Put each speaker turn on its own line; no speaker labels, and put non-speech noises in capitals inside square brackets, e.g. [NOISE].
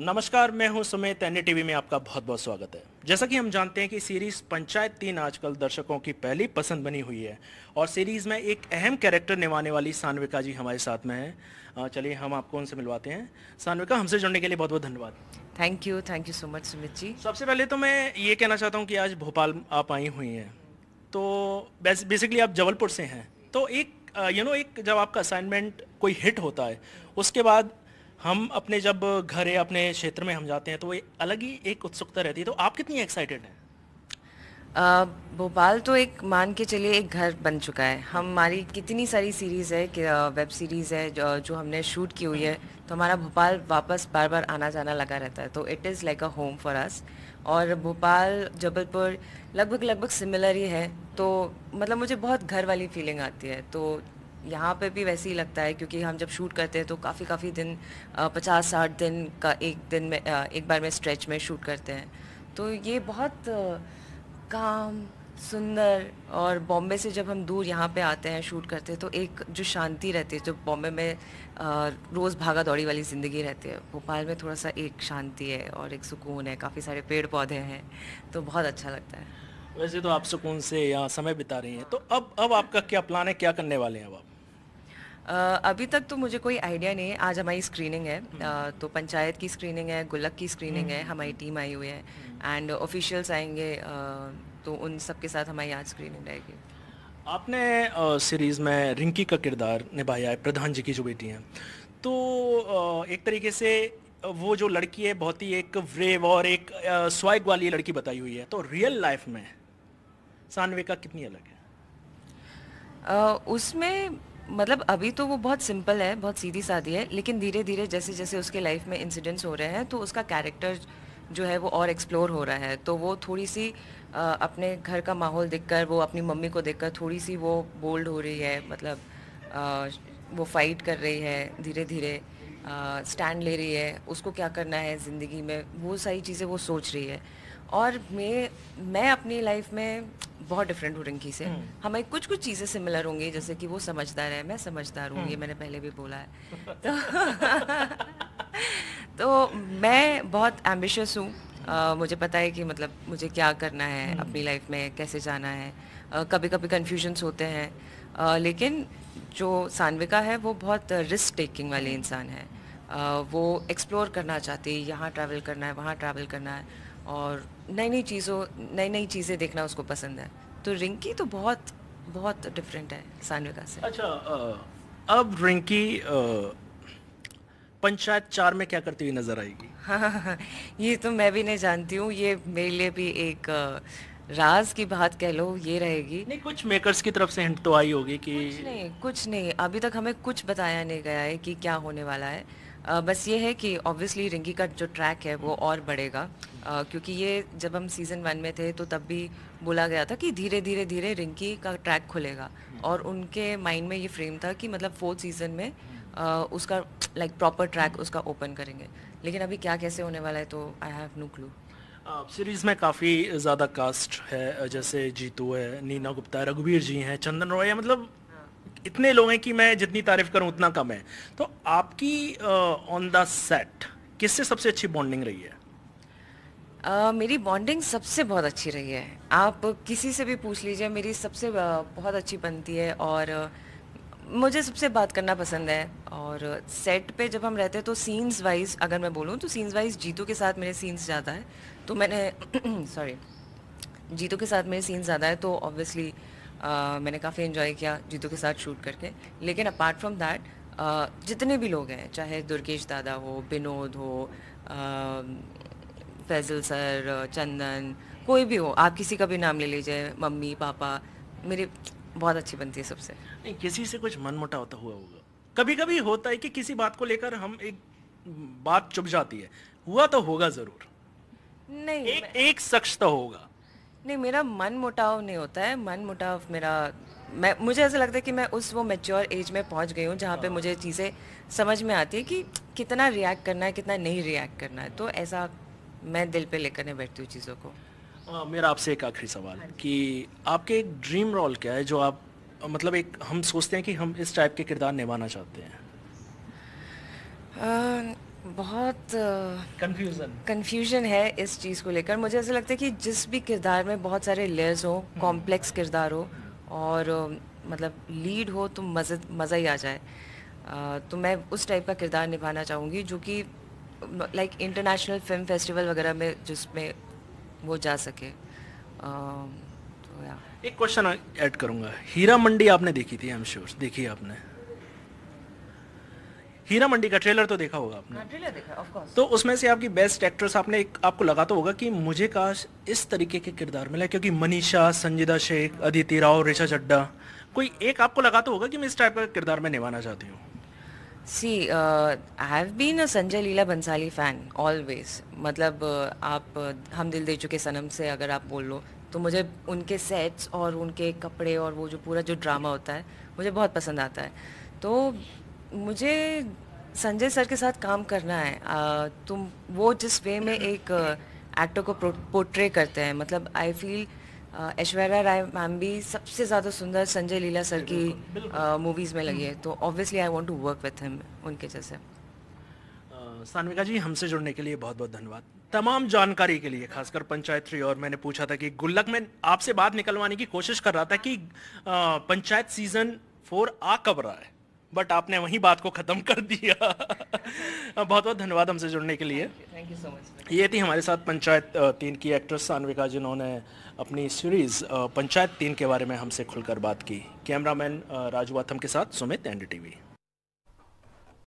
नमस्कार मैं हूं सुमित एन टीवी में आपका बहुत बहुत स्वागत है जैसा कि हम जानते हैं कि सीरीज पंचायत तीन आजकल दर्शकों की पहली पसंद बनी हुई है और सीरीज में एक अहम कैरेक्टर निभाने वाली सानविका जी हमारे साथ में है चलिए हम आपको उनसे मिलवाते हैं सानविका हमसे जुड़ने के लिए बहुत बहुत धन्यवाद thank you thank you so much Sumit ji सबसे पहले तो मैं ये कहना चाहता हूँ कि आज भोपाल आप आई हुई हैं तो बेसिकली आप जबलपुर से हैं तो एक यू नो एक जब आपका असाइनमेंट कोई हिट होता है उसके बाद हम अपने जब घर या अपने क्षेत्र में हम जाते हैं तो वो अलग ही एक उत्सुकता रहती है तो आप कितनी एक्साइटेड हैं
भोपाल तो एक मान के चलिए एक घर बन चुका है हमारी कितनी सारी सीरीज़ है कि वेब सीरीज़ है जो, जो हमने शूट की हुई है तो हमारा भोपाल वापस बार बार आना जाना लगा रहता है तो it is like a home for us और भोपाल जबलपुर लगभग लगभग सिमिलर ही है तो मतलब मुझे बहुत घर वाली फीलिंग आती है तो यहाँ पे भी वैसे ही लगता है क्योंकि हम जब शूट करते हैं तो काफ़ी काफ़ी दिन पचास साठ दिन का एक दिन में एक बार में स्ट्रेच में शूट करते हैं तो ये बहुत काम सुंदर और बॉम्बे से जब हम दूर यहाँ पे आते हैं शूट करते हैं तो एक जो शांति रहती है जो बॉम्बे में रोज़ भागा दौड़ी वाली ज़िंदगी रहती है भोपाल में थोड़ा सा एक शांति है और एक सुकून है काफ़ी सारे पेड़ पौधे हैं तो बहुत
अच्छा लगता है वैसे तो आप सुकून से यहाँ समय बिता रही हैं तो अब अब आपका क्या प्लान है क्या करने वाले हैं अब आप अभी तक तो मुझे कोई आइडिया नहीं है आज हमारी स्क्रीनिंग है हम्म।
तो पंचायत की स्क्रीनिंग है गुल्लक की स्क्रीनिंग है हम्म। हमारी टीम आई हुई है एंड हम्म। ऑफिशियल्स आएंगे तो उन सब के साथ हमारी आज स्क्रीनिंग रहेगी
आपने सीरीज़ में रिंकी का किरदार निभाया है प्रधान जी की जो बेटी हैं तो एक तरीके से वो जो लड़की है बहुत ही एक ब्रेव और एक स्वाइग वाली लड़की बताई हुई है तो रियल लाइफ में सानवे का कितनी अलग है
उसमें मतलब अभी तो वो बहुत सिंपल है बहुत सीधी सादी है लेकिन धीरे धीरे जैसे जैसे उसके लाइफ में इंसिडेंट्स हो रहे हैं तो उसका कैरेक्टर जो है वो और एक्सप्लोर हो रहा है तो वो थोड़ी सी आ, अपने घर का माहौल देखकर वो अपनी मम्मी को देखकर थोड़ी सी वो बोल्ड हो रही है मतलब आ, वो फाइट कर रही है धीरे धीरे स्टैंड ले रही है उसको क्या करना है ज़िंदगी में वो सारी चीज़ें वो सोच रही है और मैं मैं अपनी लाइफ में बहुत डिफरेंट हूँ रिंकी से हम्म। हमें कुछ कुछ चीज़ें सिमिलर होंगी जैसे कि वो समझदार है मैं समझदार हूँ ये हम्म। मैंने पहले भी बोला है तो [LAUGHS] तो मैं बहुत एम्बिशियस हूँ मुझे पता है कि मतलब मुझे क्या करना है हम्म। अपनी लाइफ में कैसे जाना है कभी कभी कन्फ्यूजन्स होते हैं लेकिन जो सानविका है वो बहुत रिस्क टेकिंग वाले इंसान है वो एक्सप्लोर करना चाहती है यहाँ ट्रैवल करना है वहाँ ट्रैवल करना है और नई नई चीज़ों नई नई चीज़ें देखना उसको पसंद है तो रिंकी तो बहुत बहुत डिफरेंट है सानविका
से अच्छा आ, अब रिंकी पंचायत चार में क्या करती हुई नजर आएगी
हाँ [LAUGHS] हाँ ये तो मैं भी नहीं जानती हूँ ये मेरे लिए भी एक राज की बात कह लो ये रहेगी नहीं
कुछ मेकर्स की तरफ से हिंट तो आई होगी कि कुछ नहीं
कुछ नहीं अभी तक हमें कुछ बताया नहीं गया है कि क्या होने वाला है बस ये है कि ऑब्वियसली रिंकी का जो ट्रैक है वो और बढ़ेगा Uh, क्योंकि ये जब हम सीज़न वन में थे तो तब भी बोला गया था कि धीरे धीरे धीरे रिंकी का ट्रैक खुलेगा और उनके माइंड में ये फ्रेम था कि मतलब फोर्थ सीज़न में
uh,
उसका लाइक प्रॉपर ट्रैक उसका ओपन करेंगे लेकिन अभी क्या कैसे होने वाला है तो I have no clue
series में काफ़ी ज़्यादा कास्ट है जैसे जीतू है नीना गुप्ता रघुवीर जी हैं चंदन रॉय मतलब इतने लोग हैं कि मैं जितनी तारीफ करूं उतना कम है तो आपकी ऑन द सेट किससे सबसे अच्छी बॉन्डिंग रही है
Uh, मेरी बॉन्डिंग सबसे बहुत अच्छी रही है आप किसी से भी पूछ लीजिए मेरी सबसे बहुत अच्छी बनती है और मुझे सबसे बात करना पसंद है और सेट पे जब हम रहते हैं तो सीन्स वाइज अगर मैं बोलूँ तो सीन्स वाइज जीतू के साथ मेरे सीन्स ज़्यादा है तो मैंने सॉरी [CLEARS THROAT] जीतू के साथ मेरे सीन्स ज़्यादा है तो ऑब्वियसली uh, मैंने काफ़ी इन्जॉय किया जीतू के साथ शूट करके लेकिन अपार्ट फ्रॉम दैट जितने भी लोग हैं चाहे दुर्गेश दादा हो विनोद हो फैजल सर चंदन कोई भी हो आप किसी का भी नाम ले लीजिए मम्मी पापा मेरे बहुत अच्छी बनती है सबसे
नहीं किसी से कुछ मन मोटा होता हुआ होगा कभी कभी होता है कि किसी बात को लेकर हम एक बात चुप जाती है हुआ तो होगा जरूर नहीं एक, एक शख्स तो होगा
नहीं मेरा मन मुटाव नहीं होता है मन मुटाव मेरा मैं मुझे ऐसा लगता है कि मैं उस वो मेच्योर एज में पहुंच गई हूँ जहाँ पे हाँ। मुझे चीज़ें समझ में आती है कि कितना रिएक्ट करना है कितना नहीं रिएक्ट करना है तो ऐसा मैं दिल पे लेकर नहीं बैठती हूँ चीज़ों को
आ, मेरा आपसे एक आखिरी सवाल हाँ कि आपके एक ड्रीम रोल क्या है जो आप मतलब एक हम सोचते हैं कि हम इस टाइप के किरदार निभाना चाहते हैं
आ, बहुत कंफ्यूजन uh, कंफ्यूजन है इस चीज़ को लेकर मुझे ऐसा लगता है कि जिस भी किरदार में बहुत सारे लेयर्स हो कॉम्प्लेक्स हम्म। किरदार हो और uh, मतलब लीड हो तो मज़े मज़ा ही आ जाए uh, तो मैं उस टाइप का किरदार निभाना चाहूँगी जो कि लाइक इंटरनेशनल फिल्म फेस्टिवल वगैरह में जिसमें वो जा सके
तो एक क्वेश्चन ऐड करूँगा हीरा मंडी आपने देखी थी आई एम श्योर देखी आपने हीरा मंडी का ट्रेलर तो देखा होगा आपने ट्रेलर हाँ, देखा, ऑफ कोर्स तो उसमें से आपकी बेस्ट एक्ट्रेस आपने एक, आपको लगा तो होगा कि मुझे काश इस तरीके के किरदार मिला क्योंकि मनीषा संजीदा शेख अदिति राव रेशा चड्डा कोई एक आपको लगा तो होगा कि मैं इस टाइप का किरदार में निभाना चाहती हूँ
see I have been a Sanjay Leela Bhansali fan always मतलब uh, आप uh, हम दिल दे चुके सनम से अगर आप बोल लो तो मुझे उनके सेट्स और उनके कपड़े और वो जो पूरा जो ड्रामा होता है मुझे बहुत पसंद आता है तो मुझे संजय सर के साथ काम करना है आ, तुम वो जिस वे में एक एक्टर को पोर्ट्रे करते हैं मतलब I feel Aishwarya Rai ma'am भी सबसे ज़्यादा सुंदर संजय लीला सर की
मूवीज़ में लगी है तो obviously I want to work with him उनके जैसे सानविका जी हमसे जुड़ने के लिए बहुत बहुत धन्यवाद तमाम जानकारी के लिए खासकर पंचायत थ्री और मैंने पूछा था कि गुल्लक में आपसे बात निकलवाने की कोशिश कर रहा था कि पंचायत सीजन फोर आ कब रहा है बट आपने वही बात को ख़त्म कर दिया बहुत बहुत धन्यवाद हमसे जुड़ने के लिए थैंक यू सो मच ये थी हमारे साथ पंचायत तीन की एक्ट्रेस सानविका जिन्होंने अपनी सीरीज़ पंचायत तीन के बारे में हमसे खुलकर बात की कैमरामैन राजू वाथम के साथ सुमित एंड टीवी